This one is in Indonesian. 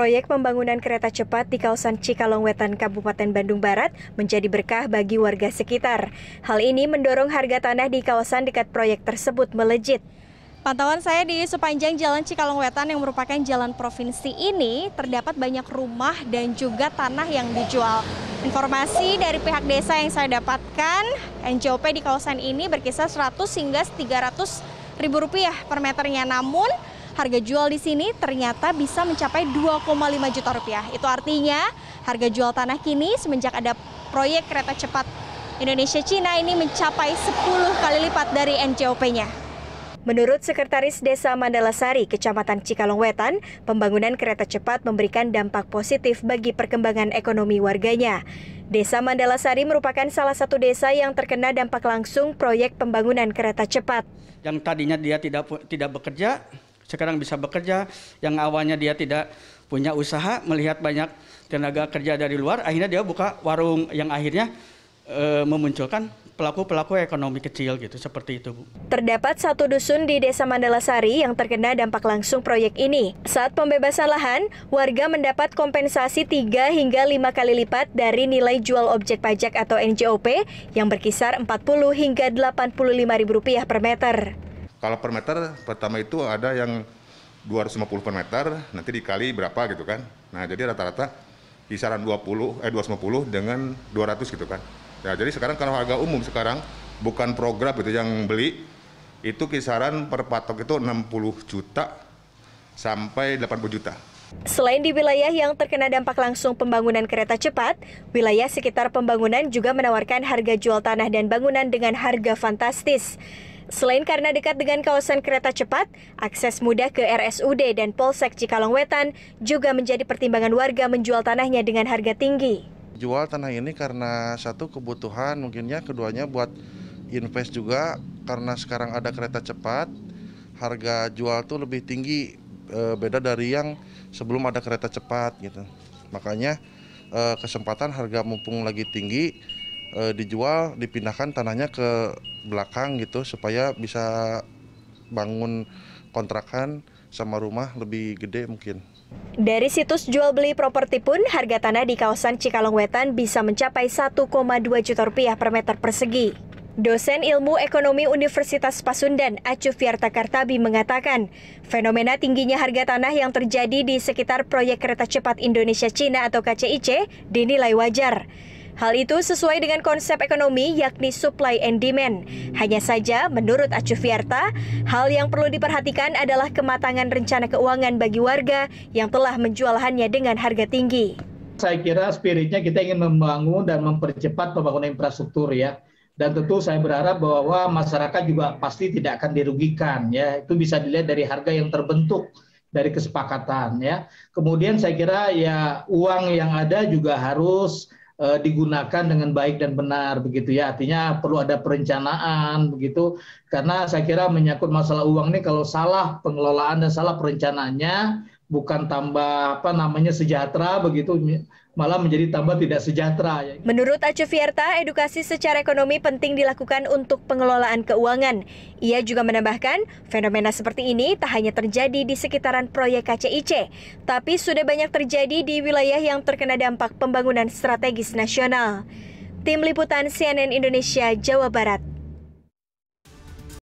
proyek pembangunan kereta cepat di kawasan Cikalong Wetan Kabupaten Bandung Barat menjadi berkah bagi warga sekitar. Hal ini mendorong harga tanah di kawasan dekat proyek tersebut melejit. Pantauan saya di sepanjang Jalan Cikalong Wetan yang merupakan jalan provinsi ini terdapat banyak rumah dan juga tanah yang dijual. Informasi dari pihak desa yang saya dapatkan, NJOP di kawasan ini berkisar 100 hingga 300 ribu rupiah per meternya. Namun harga jual di sini ternyata bisa mencapai 2,5 juta rupiah. Itu artinya harga jual tanah kini semenjak ada proyek kereta cepat Indonesia-Cina ini mencapai 10 kali lipat dari NCOP-nya. Menurut Sekretaris Desa Mandalasari, Kecamatan Cikalong Wetan, pembangunan kereta cepat memberikan dampak positif bagi perkembangan ekonomi warganya. Desa Mandalasari merupakan salah satu desa yang terkena dampak langsung proyek pembangunan kereta cepat. Yang tadinya dia tidak tidak bekerja, sekarang bisa bekerja, yang awalnya dia tidak punya usaha, melihat banyak tenaga kerja dari luar, akhirnya dia buka warung yang akhirnya e, memunculkan pelaku-pelaku ekonomi kecil gitu, seperti itu. Bu. Terdapat satu dusun di Desa Mandalasari yang terkena dampak langsung proyek ini. Saat pembebasan lahan, warga mendapat kompensasi 3 hingga 5 kali lipat dari nilai jual objek pajak atau NJOP yang berkisar 40 hingga 85 ribu rupiah per meter kalau per meter pertama itu ada yang 250 per meter nanti dikali berapa gitu kan nah jadi rata-rata kisaran 20 eh 250 dengan 200 gitu kan ya jadi sekarang kalau harga umum sekarang bukan program itu yang beli itu kisaran per patok itu 60 juta sampai 80 juta Selain di wilayah yang terkena dampak langsung pembangunan kereta cepat, wilayah sekitar pembangunan juga menawarkan harga jual tanah dan bangunan dengan harga fantastis. Selain karena dekat dengan kawasan kereta cepat, akses mudah ke RSUD dan Polsek Cikalong Wetan juga menjadi pertimbangan warga menjual tanahnya dengan harga tinggi. Jual tanah ini karena satu kebutuhan mungkinnya keduanya buat invest juga karena sekarang ada kereta cepat harga jual tuh lebih tinggi eh, beda dari yang sebelum ada kereta cepat gitu. Makanya eh, kesempatan harga mumpung lagi tinggi Eh, dijual dipindahkan tanahnya ke belakang gitu supaya bisa bangun kontrakan sama rumah lebih gede mungkin. Dari situs jual beli properti pun harga tanah di kawasan Cikalong Wetan bisa mencapai 1,2 juta rupiah per meter persegi. Dosen Ilmu Ekonomi Universitas Pasundan, Acu Fiarta Kartabi mengatakan, fenomena tingginya harga tanah yang terjadi di sekitar proyek kereta cepat Indonesia Cina atau KCIC dinilai wajar. Hal itu sesuai dengan konsep ekonomi yakni supply and demand. Hanya saja, menurut Acu Fiarta, hal yang perlu diperhatikan adalah kematangan rencana keuangan bagi warga yang telah menjual lahannya dengan harga tinggi. Saya kira spiritnya kita ingin membangun dan mempercepat pembangunan infrastruktur ya. Dan tentu saya berharap bahwa masyarakat juga pasti tidak akan dirugikan ya. Itu bisa dilihat dari harga yang terbentuk dari kesepakatan ya. Kemudian saya kira ya uang yang ada juga harus Eh, digunakan dengan baik dan benar begitu ya artinya perlu ada perencanaan begitu karena saya kira menyangkut masalah uang ini kalau salah pengelolaan dan salah perencanaannya bukan tambah apa namanya sejahtera begitu malah menjadi tambah tidak sejahtera. Ya. Menurut Aceh Fierta, edukasi secara ekonomi penting dilakukan untuk pengelolaan keuangan. Ia juga menambahkan, fenomena seperti ini tak hanya terjadi di sekitaran proyek KCIC, tapi sudah banyak terjadi di wilayah yang terkena dampak pembangunan strategis nasional. Tim Liputan CNN Indonesia, Jawa Barat.